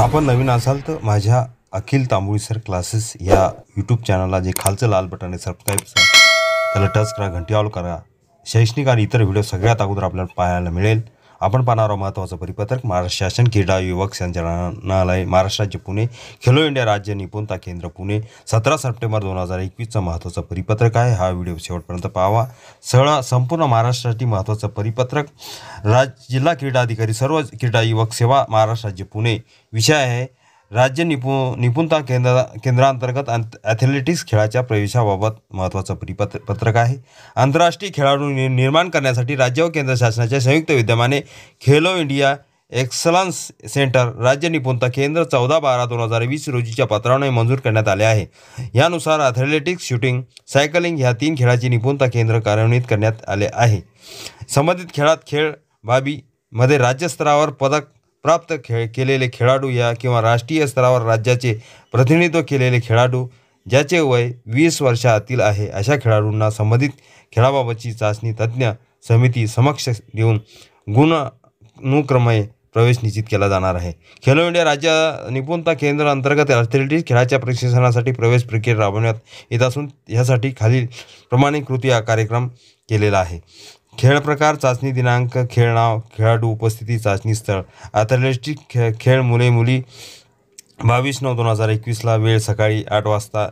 आपण नवीन असाल तर माझ्या अखिल सर क्लासेस या यूट्यूब चॅनलला जे खालचं लाल बटन आहे सर त्याला टच करा घंटी ऑल करा शैक्षणिक आणि इतर व्हिडिओ सगळ्यात अगोदर आपल्याला पाहायला मिळेल आपण पाहणार आहोत महत्त्वाचं परिपत्रक महाराष्ट्र शासन क्रीडा युवक संचालनालय महाराष्ट्र राज्य पुणे खेलो इंडिया राज्य निपुणता केंद्र पुणे सतरा सप्टेंबर दोन हजार एकवीसचं महत्त्वाचं परिपत्रक आहे हा व्हिडिओ शेवटपर्यंत पाहावा सळा संपूर्ण महाराष्ट्रासाठी महत्त्वाचं परिपत्रक राज जिल्हा क्रीडा अधिकारी सर्व क्रीडा युवक सेवा महाराष्ट्र राज्य पुणे विषय आहे राज्य निपु निपुणता केंद्र केंद्रांतर्गत अंत ॲथलेटिक्स खेळाच्या प्रवेशाबाबत महत्त्वाचं परिपत्र पत्रक आहे आंतरराष्ट्रीय खेळाडू नि निर्माण करण्यासाठी राज्य व केंद्र शासनाच्या संयुक्त विद्यमाने खेलो इंडिया एक्सलन्स सेंटर राज्य निपुणता केंद्र चौदा बारा दोन हजार वीस रोजीच्या पत्राने मंजूर करण्यात आले आहे यानुसार ॲथलेटिक्स शूटिंग सायकलिंग ह्या तीन खेळाची निपुणता केंद्र कार्यान्वित करण्यात आले आहे संबंधित खेळात खेळ बाबीमध्ये राज्यस्तरावर पदक प्राप्त खेळ केलेले खेळाडू या किंवा राष्ट्रीय स्तरावर राज्याचे प्रतिनिधित्व केलेले खेळाडू ज्याचे वय वीस वर्षातील आहे अशा खेळाडूंना संबंधित खेळाबाबतची चाचणी तज्ज्ञ समिती समक्ष देऊन गुणानुक्रमय प्रवेश निश्चित केला जाणार आहे खेलो इंडिया राज्य निपुणता केंद्र अंतर्गत ॲथलेटिक्स खेळाच्या प्रशिक्षणासाठी प्रवेश प्रक्रिया राबवण्यात येत असून यासाठी खालील प्रमाणित कृती हा कार्यक्रम केलेला आहे खेळ प्रकार चाचणी दिनांक खेळ नाव खेळाडू उपस्थिती चाचणी स्थळ ॲथलेटिक खेळ खेळ मुले मुली बावीस नऊ दोन हजार एकवीसला वेळ सकाळी आठ वाजता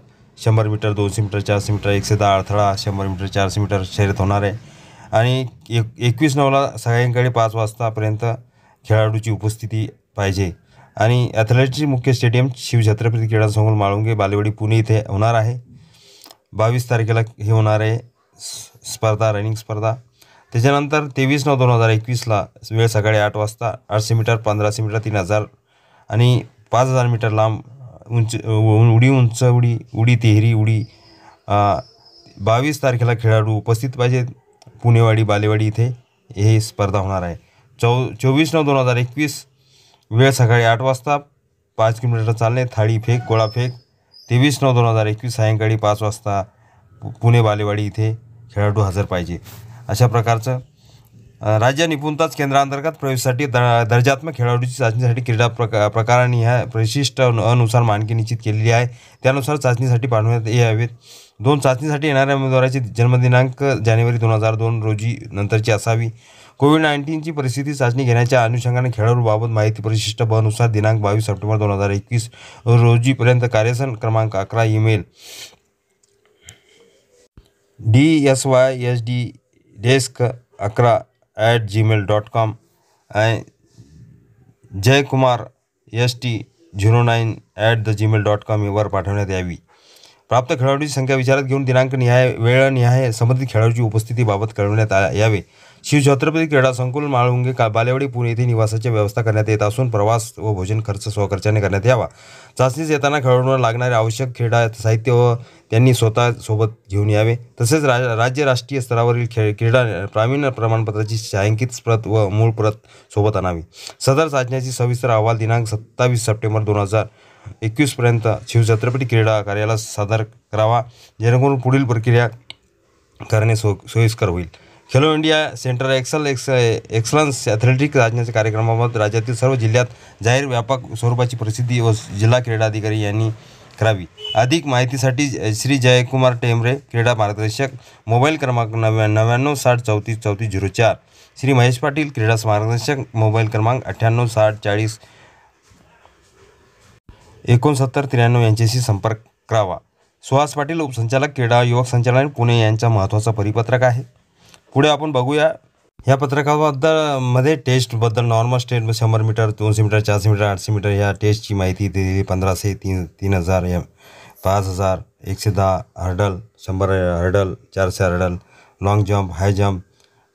शंभर मीटर दोनशे मीटर चारशे मीटर एकशे दहा अडथळा शंभर मीटर चारशे मीटर शर्यत होणार आहे आणि एक एकवीस नऊला सायंकाळी पाच वाजतापर्यंत खेळाडूची उपस्थिती पाहिजे आणि ॲथलेटिक मुख्य स्टेडियम शिवछत्रपती क्रीडा संकुल माळुंगे बालेवाडी पुणे इथे होणार आहे बावीस तारखेला हे होणार आहे स्पर्धा रनिंग स्पर्धा त्याच्यानंतर तेवीस नऊ दोन हजार एकवीसला वेळ सकाळी आठ वाजता आठशे मीटर पंधराशे मीटर तीन हजार आणि पाच हजार मीटर लांब उंच उडी उंच उडी उडी तेहरी उडी बावीस तारखेला खेळाडू उपस्थित पाहिजेत पुणेवाडी बालेवाडी इथे हे स्पर्धा होणार आहे चौ चोवीस नऊ दोन हजार एकवीस वेळ सकाळी आठ वाजता पाच किलोमीटर चालणे थाळी फेक गोळा फेक तेवीस नऊ दोन हजार एकवीस सायंकाळी पाच वाजता पुणे बालेवाडी इथे खेळाडू हजर पाहिजे अशा प्रकारचं राज्य निपुणताच केंद्रांतर्गत प्रवेशासाठी द दर्जात्मक खेळाडूची चाचणीसाठी क्रीडा प्रका प्रकारांनी ह्या प्रशिष्ट अनुसार मानकी निश्चित केलेली आहे त्यानुसार चाचणीसाठी पाठवण्यात यावेत दोन चाचणीसाठी येणाऱ्या उमेदवाराची जन्मदिनांक जानेवारी दोन हजार दोन रोजी नंतरची असावी कोविड नाईन्टीनची परिस्थिती चाचणी घेण्याच्या अनुषंगाने खेळाडूबाबत माहिती परिशिष्ट बनुसार दिनांक बावीस सप्टेंबर दोन हजार एकवीस रोजीपर्यंत कार्यसन क्रमांक अकरा email D S Y S D desk अकरा ॲट जीमेल डॉट कॉम ऐं Jaykumar S T zero nine at the Gmail dot com यावर पाठवण्यात यावी प्राप्त खेळाडूची संख्या विचारात घेऊन दिनांक निहाय वेळनिहाय संबंधित खेळाडूची उपस्थितीबाबत कळवण्यात आ यावे शिवछत्रपती क्रीडा संकुल माळुंगे का बालेवाडी पुणे येथे निवासाची व्यवस्था करण्यात येत असून प्रवास व भोजन खर्च स्वखर्चाने करण्यात यावा चाचणीस येताना खेळाडूंना लागणारे आवश्यक क्रीडा साहित्य व त्यांनी स्वतः सोबत घेऊन यावे तसेच राज्य राष्ट्रीय स्तरावरील खेळ क्रीडा प्रावीण्य प्रमाणपत्राची छायांकित प्रत व मूळ प्रत सोबत आणावी सदर चाचण्याची सविस्तर अहवाल दिनांक सत्तावीस सप्टेंबर दोन हजार एकवीसपर्यंत शिवछत्रपती क्रीडा कार्याला सादर करावा जेणेकरून पुढील प्रक्रिया करणे सो सोयीस्कर होईल खेलो इंडिया सेंटर एक्सल एक्स एक्सलन्स ॲथलेटिक राजण्याच्या कार्यक्रमाबाबत राज्यातील सर्व जिल्ह्यात जाहीर व्यापक स्वरूपाची प्रसिद्धी व जिल्हा क्रीडाधिकारी यांनी करावी अधिक माहितीसाठी श्री जयकुमार टेमरे क्रीडा मार्गदर्शक मोबाईल क्रमांक नव्या नव्याण्णव साठ चौतीस चौतीस झिरो चार श्री महेश पाटील क्रीडा मार्गदर्शक मोबाईल क्रमांक अठ्ठ्याण्णव साठ चाळीस एकोणसत्तर त्र्याण्णव यांच्याशी संपर्क करावा सुहास पाटील उपसंचालक क्रीडा युवक संचालन पुणे यांचा महत्त्वाचा परिपत्रक आहे पुढे आपण बघूया या पत्रकाबद्दल मध्ये टेस्टबद्दल नॉर्मल स्टेट शंभर मीटर दोनशे मीटर चारशे मीटर आठशे मीटर ह्या टेस्टची माहिती दिली पंधराशे तीन तीन हजार एम पाच हजार एकशे दहा हर्डल शंभर हर्डल चारशे hurdle long jump high jump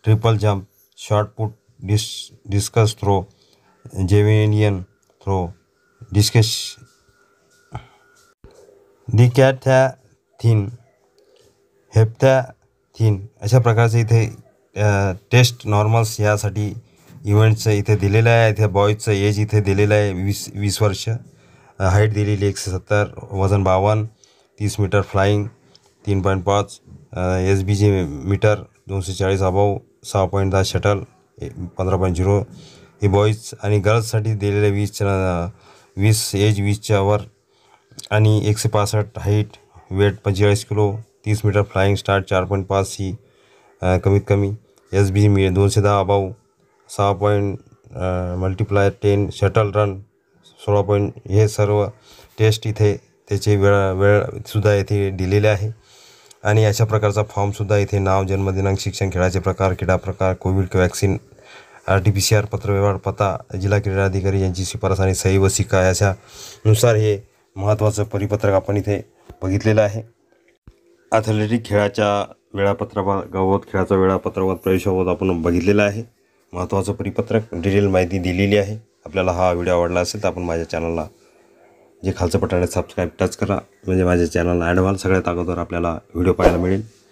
triple jump shot put डिस discus throw javelin throw discus heptathlon अशा प्रकारचे इथे टेस्ट नॉर्मल्स यासाठी इव्हेंटचं इथे दिलेलं आहे इथे बॉईजचं एज इथे दिलेलं आहे वीस वीस वर्ष हाईट दिलेली एकशे सत्तर वजन बावन्न तीस मीटर फ्लाईंग तीन पॉईंट पाच एस बी जी मीटर दोनशे चाळीस अभाव सहा पॉईंट दहा शटल पंधरा पॉईंट झिरो हे बॉईज आणि गर्ल्ससाठी दिलेले वीसच्या वीस एज वीसच्या वर आणि एकशे पासष्ट हाईट वेट पंचेचाळीस किलो तीस मीटर फ्लाईंग स्टार्ट चार पॉईंट पाच सी कमीत कमी एस बी मिळे दोनशे दहा अबाऊ सहा point multiply ten shuttle run सोळा पॉईंट हे सर्व टेस्ट इथे त्याचे वेळा वेळसुद्धा येथे दिलेले आहे आणि अशा प्रकारचा फॉर्मसुद्धा इथे नाव जन्मदिनांक शिक्षण खेळाचे प्रकार क्रीडा प्रकार Covid vaccine R T P C R पत्रव्यवहार पत्ता जिल्हा क्रीडा अधिकारी यांची शिफारस आणि सही व अशा याच्यानुसार हे महत्त्वाचं परिपत्रक आपण इथे बघितलेलं आहे ॲथलेटिक खेळाच्या गवत खेळाचं वेळापत्रक प्रवेशाबाबत आपण बघितलेलं आहे महत्त्वाचं परिपत्रक डिटेल माहिती दिलेली आहे आपल्याला हा व्हिडिओ आवडला असेल तर आपण माझ्या चॅनलला जे खालचं पटाने सबस्क्राईब टच करा म्हणजे माझ्या चॅनलला ॲडव्हान्स सगळ्या अगोदर आपल्याला व्हिडिओ पाहायला मिळेल